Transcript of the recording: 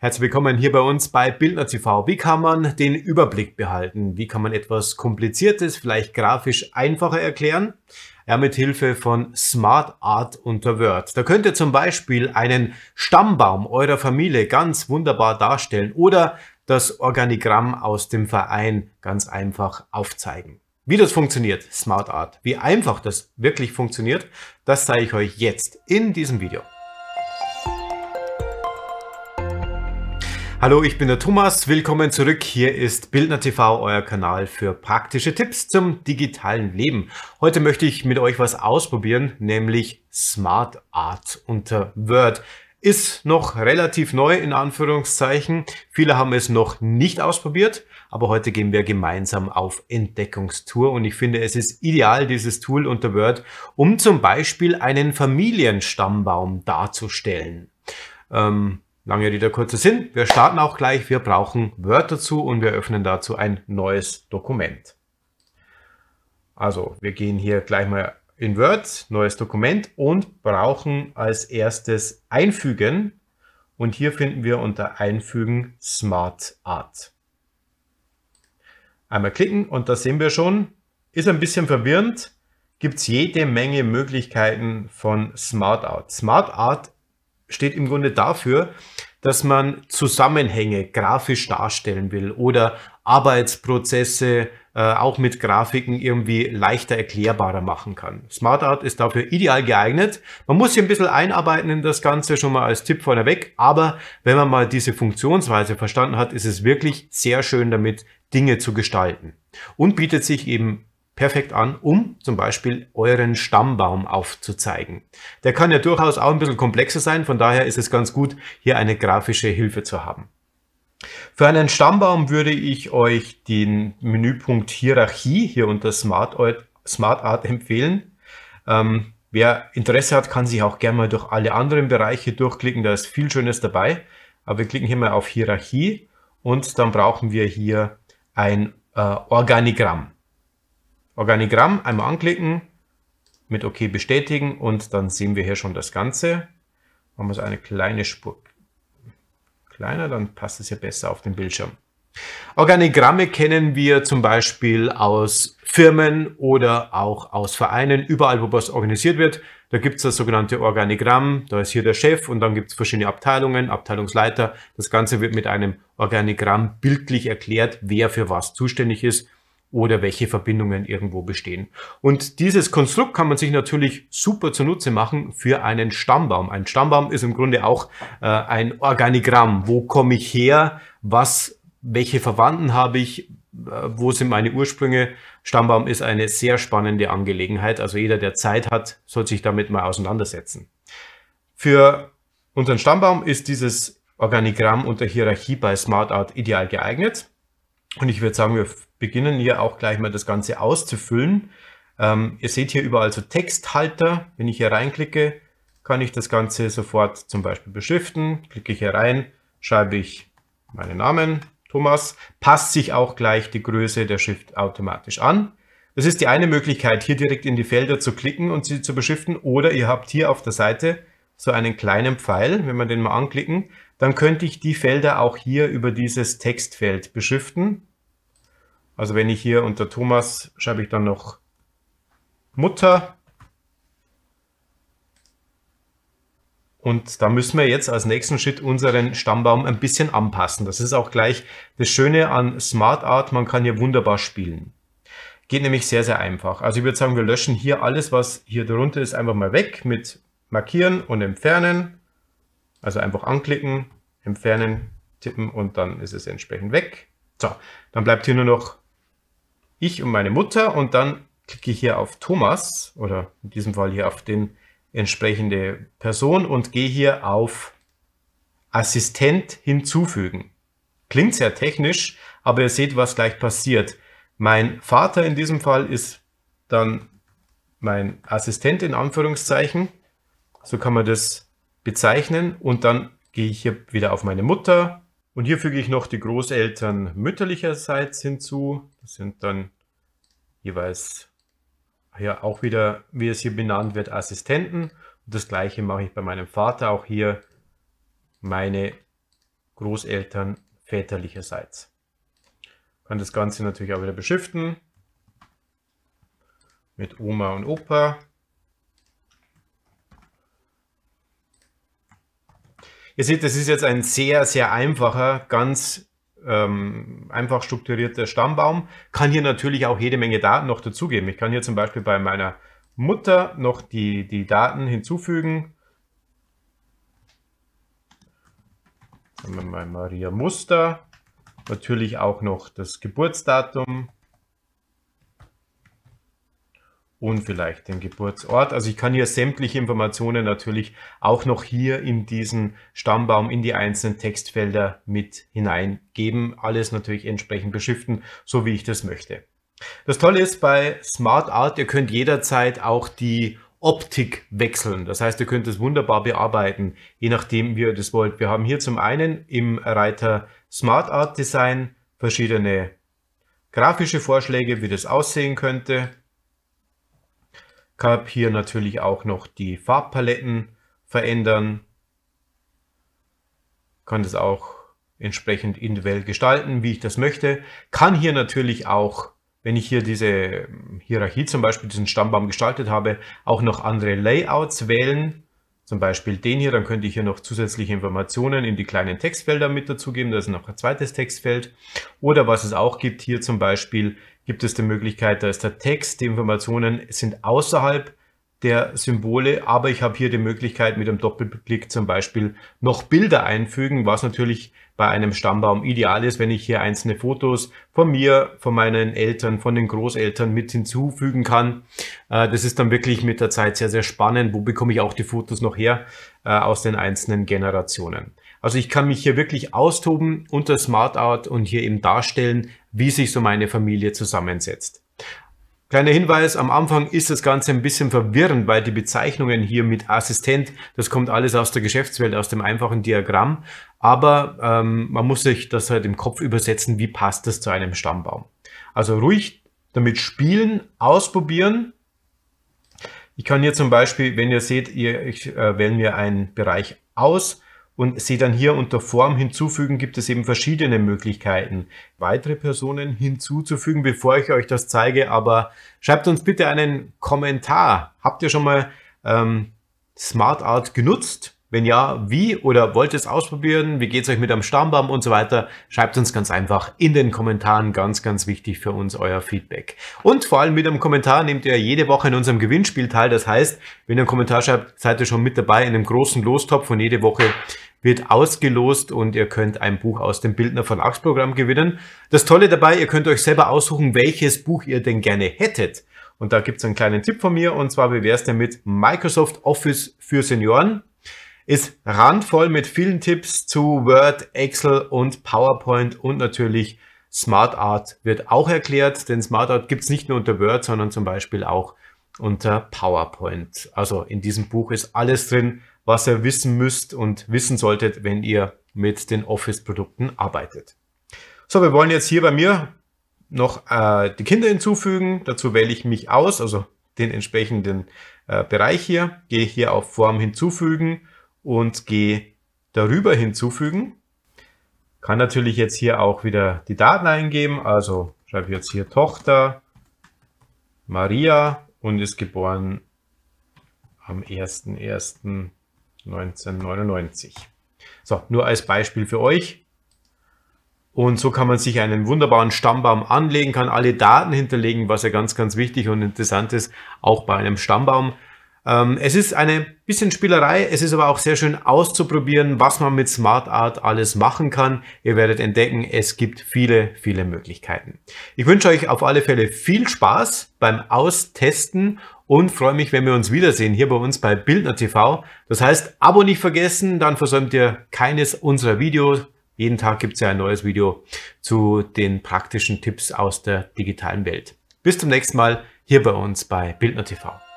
Herzlich willkommen hier bei uns bei Bildner TV. Wie kann man den Überblick behalten? Wie kann man etwas Kompliziertes, vielleicht grafisch einfacher erklären? Ja, mit Hilfe von Smart Art unter Word. Da könnt ihr zum Beispiel einen Stammbaum eurer Familie ganz wunderbar darstellen oder das Organigramm aus dem Verein ganz einfach aufzeigen. Wie das funktioniert, Smart Art, wie einfach das wirklich funktioniert, das zeige ich euch jetzt in diesem Video. Hallo, ich bin der Thomas, willkommen zurück. Hier ist Bildner TV, euer Kanal für praktische Tipps zum digitalen Leben. Heute möchte ich mit euch was ausprobieren, nämlich Smart Art unter Word. Ist noch relativ neu in Anführungszeichen. Viele haben es noch nicht ausprobiert, aber heute gehen wir gemeinsam auf Entdeckungstour und ich finde, es ist ideal, dieses Tool unter Word, um zum Beispiel einen Familienstammbaum darzustellen. Ähm, Lange Rede, kurzer Sinn. Wir starten auch gleich. Wir brauchen Word dazu und wir öffnen dazu ein neues Dokument. Also wir gehen hier gleich mal in Word, neues Dokument und brauchen als erstes Einfügen. Und hier finden wir unter Einfügen Smart Art. Einmal klicken und da sehen wir schon, ist ein bisschen verwirrend, gibt es jede Menge Möglichkeiten von Smart Art. Smart Art steht im Grunde dafür, dass man Zusammenhänge grafisch darstellen will oder Arbeitsprozesse äh, auch mit Grafiken irgendwie leichter erklärbarer machen kann. Smart Art ist dafür ideal geeignet. Man muss sich ein bisschen einarbeiten in das Ganze, schon mal als Tipp vorneweg. Aber wenn man mal diese Funktionsweise verstanden hat, ist es wirklich sehr schön damit, Dinge zu gestalten. Und bietet sich eben perfekt an, um zum Beispiel euren Stammbaum aufzuzeigen. Der kann ja durchaus auch ein bisschen komplexer sein, von daher ist es ganz gut, hier eine grafische Hilfe zu haben. Für einen Stammbaum würde ich euch den Menüpunkt Hierarchie hier unter Smart, Smart Art empfehlen. Ähm, wer Interesse hat, kann sich auch gerne mal durch alle anderen Bereiche durchklicken, da ist viel Schönes dabei. Aber wir klicken hier mal auf Hierarchie und dann brauchen wir hier ein äh, Organigramm. Organigramm einmal anklicken, mit OK bestätigen und dann sehen wir hier schon das Ganze. Machen wir so eine kleine Spur kleiner, dann passt es ja besser auf den Bildschirm. Organigramme kennen wir zum Beispiel aus Firmen oder auch aus Vereinen, überall wo was organisiert wird. Da gibt es das sogenannte Organigramm, da ist hier der Chef und dann gibt es verschiedene Abteilungen, Abteilungsleiter. Das Ganze wird mit einem Organigramm bildlich erklärt, wer für was zuständig ist oder welche Verbindungen irgendwo bestehen. Und dieses Konstrukt kann man sich natürlich super zunutze machen für einen Stammbaum. Ein Stammbaum ist im Grunde auch äh, ein Organigramm. Wo komme ich her? Was, welche Verwandten habe ich? Äh, wo sind meine Ursprünge? Stammbaum ist eine sehr spannende Angelegenheit. Also jeder, der Zeit hat, soll sich damit mal auseinandersetzen. Für unseren Stammbaum ist dieses Organigramm unter Hierarchie bei Smart Art ideal geeignet. Und ich würde sagen, wir beginnen hier auch gleich mal das Ganze auszufüllen. Ähm, ihr seht hier überall so Texthalter. Wenn ich hier reinklicke, kann ich das Ganze sofort zum Beispiel beschriften. Klicke ich hier rein, schreibe ich meinen Namen, Thomas, passt sich auch gleich die Größe der Schrift automatisch an. Das ist die eine Möglichkeit, hier direkt in die Felder zu klicken und sie zu beschriften. Oder ihr habt hier auf der Seite so einen kleinen Pfeil, wenn wir den mal anklicken, dann könnte ich die Felder auch hier über dieses Textfeld beschriften. Also wenn ich hier unter Thomas schreibe ich dann noch Mutter. Und da müssen wir jetzt als nächsten Schritt unseren Stammbaum ein bisschen anpassen. Das ist auch gleich das Schöne an Smart Art. Man kann hier wunderbar spielen. Geht nämlich sehr, sehr einfach. Also ich würde sagen, wir löschen hier alles, was hier drunter ist, einfach mal weg mit Markieren und Entfernen. Also einfach anklicken, entfernen, tippen und dann ist es entsprechend weg. So, dann bleibt hier nur noch ich und meine Mutter und dann klicke ich hier auf Thomas oder in diesem Fall hier auf den entsprechende Person und gehe hier auf Assistent hinzufügen. Klingt sehr technisch, aber ihr seht, was gleich passiert. Mein Vater in diesem Fall ist dann mein Assistent in Anführungszeichen. So kann man das bezeichnen und dann gehe ich hier wieder auf meine Mutter und hier füge ich noch die Großeltern mütterlicherseits hinzu. Das sind dann jeweils ah ja auch wieder, wie es hier benannt wird, Assistenten. Und das gleiche mache ich bei meinem Vater auch hier meine Großeltern väterlicherseits. kann das Ganze natürlich auch wieder beschriften mit Oma und Opa. Ihr seht, das ist jetzt ein sehr, sehr einfacher, ganz ähm, einfach strukturierter Stammbaum. Kann hier natürlich auch jede Menge Daten noch dazugeben. Ich kann hier zum Beispiel bei meiner Mutter noch die, die Daten hinzufügen. Haben wir mal Maria Muster. Natürlich auch noch das Geburtsdatum, und vielleicht den Geburtsort. Also ich kann hier sämtliche Informationen natürlich auch noch hier in diesen Stammbaum in die einzelnen Textfelder mit hineingeben. Alles natürlich entsprechend beschriften, so wie ich das möchte. Das Tolle ist bei Smart Art, ihr könnt jederzeit auch die Optik wechseln. Das heißt, ihr könnt es wunderbar bearbeiten, je nachdem, wie ihr das wollt. Wir haben hier zum einen im Reiter Smart Art Design verschiedene grafische Vorschläge, wie das aussehen könnte. Kann hier natürlich auch noch die Farbpaletten verändern. Kann das auch entsprechend individuell gestalten, wie ich das möchte. Kann hier natürlich auch, wenn ich hier diese Hierarchie zum Beispiel, diesen Stammbaum gestaltet habe, auch noch andere Layouts wählen. Zum Beispiel den hier, dann könnte ich hier noch zusätzliche Informationen in die kleinen Textfelder mit dazugeben. Da ist noch ein zweites Textfeld. Oder was es auch gibt, hier zum Beispiel gibt es die Möglichkeit, da ist der Text, die Informationen sind außerhalb der Symbole, aber ich habe hier die Möglichkeit, mit einem Doppelklick zum Beispiel noch Bilder einfügen, was natürlich bei einem Stammbaum ideal ist, wenn ich hier einzelne Fotos von mir, von meinen Eltern, von den Großeltern mit hinzufügen kann. Äh, das ist dann wirklich mit der Zeit sehr, sehr spannend. Wo bekomme ich auch die Fotos noch her äh, aus den einzelnen Generationen? Also ich kann mich hier wirklich austoben unter Smart Art und hier eben darstellen, wie sich so meine Familie zusammensetzt. Kleiner Hinweis, am Anfang ist das Ganze ein bisschen verwirrend, weil die Bezeichnungen hier mit Assistent, das kommt alles aus der Geschäftswelt, aus dem einfachen Diagramm. Aber ähm, man muss sich das halt im Kopf übersetzen, wie passt das zu einem Stammbaum. Also ruhig damit spielen, ausprobieren. Ich kann hier zum Beispiel, wenn ihr seht, ihr, ich äh, wähle mir einen Bereich aus und sie dann hier unter Form hinzufügen, gibt es eben verschiedene Möglichkeiten, weitere Personen hinzuzufügen, bevor ich euch das zeige. Aber schreibt uns bitte einen Kommentar. Habt ihr schon mal ähm, Smart Art genutzt? Wenn ja, wie oder wollt ihr es ausprobieren? Wie geht es euch mit am Stammbaum und so weiter? Schreibt uns ganz einfach in den Kommentaren. Ganz, ganz wichtig für uns euer Feedback. Und vor allem mit einem Kommentar nehmt ihr jede Woche in unserem Gewinnspiel teil. Das heißt, wenn ihr einen Kommentar schreibt, seid ihr schon mit dabei in einem großen Lostopf und jede Woche wird ausgelost und ihr könnt ein Buch aus dem Bildner Verlagsprogramm gewinnen. Das Tolle dabei, ihr könnt euch selber aussuchen, welches Buch ihr denn gerne hättet. Und da gibt es einen kleinen Tipp von mir und zwar, wie wäre es denn mit Microsoft Office für Senioren? ist randvoll mit vielen Tipps zu Word, Excel und PowerPoint und natürlich Smart wird auch erklärt, denn Smart Art gibt es nicht nur unter Word, sondern zum Beispiel auch unter PowerPoint. Also in diesem Buch ist alles drin, was ihr wissen müsst und wissen solltet, wenn ihr mit den Office-Produkten arbeitet. So, wir wollen jetzt hier bei mir noch äh, die Kinder hinzufügen. Dazu wähle ich mich aus, also den entsprechenden äh, Bereich hier, gehe hier auf Form hinzufügen und G darüber hinzufügen. Kann natürlich jetzt hier auch wieder die Daten eingeben. Also schreibe ich jetzt hier Tochter Maria und ist geboren am 01.01.1999. So, nur als Beispiel für euch. Und so kann man sich einen wunderbaren Stammbaum anlegen, kann alle Daten hinterlegen, was ja ganz, ganz wichtig und interessant ist, auch bei einem Stammbaum. Ähm, es ist eine bisschen Spielerei, es ist aber auch sehr schön auszuprobieren, was man mit Smart Art alles machen kann. Ihr werdet entdecken, es gibt viele, viele Möglichkeiten. Ich wünsche euch auf alle Fälle viel Spaß beim Austesten und freue mich, wenn wir uns wiedersehen hier bei uns bei Bildner TV. Das heißt, Abo nicht vergessen, dann versäumt ihr keines unserer Videos. Jeden Tag gibt es ja ein neues Video zu den praktischen Tipps aus der digitalen Welt. Bis zum nächsten Mal hier bei uns bei Bildner TV.